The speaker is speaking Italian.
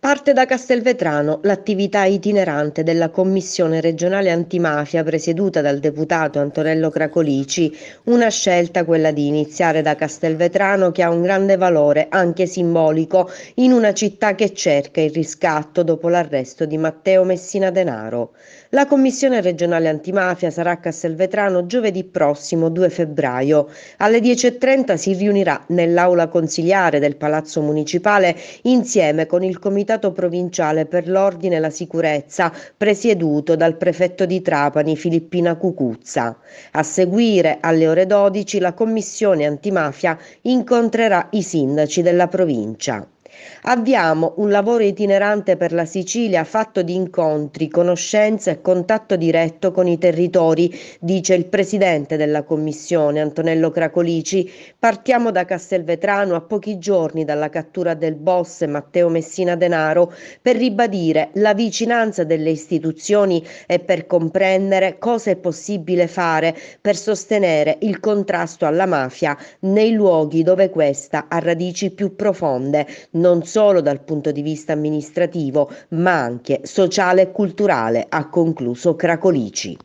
Parte da Castelvetrano l'attività itinerante della Commissione regionale antimafia presieduta dal deputato Antonello Cracolici, una scelta quella di iniziare da Castelvetrano che ha un grande valore anche simbolico in una città che cerca il riscatto dopo l'arresto di Matteo Messina Denaro. La Commissione regionale antimafia sarà a Castelvetrano giovedì prossimo 2 febbraio. Alle 10.30 si riunirà nell'aula consiliare del Palazzo Municipale insieme con il Comitato Comitato Provinciale per l'Ordine e la Sicurezza presieduto dal prefetto di Trapani Filippina Cucuzza. A seguire alle ore 12 la Commissione antimafia incontrerà i sindaci della provincia. Avviamo un lavoro itinerante per la Sicilia fatto di incontri, conoscenze e contatto diretto con i territori, dice il presidente della commissione Antonello Cracolici. Partiamo da Castelvetrano a pochi giorni dalla cattura del boss Matteo Messina Denaro per ribadire la vicinanza delle istituzioni e per comprendere cosa è possibile fare per sostenere il contrasto alla mafia nei luoghi dove questa ha radici più profonde non solo dal punto di vista amministrativo, ma anche sociale e culturale, ha concluso Cracolici.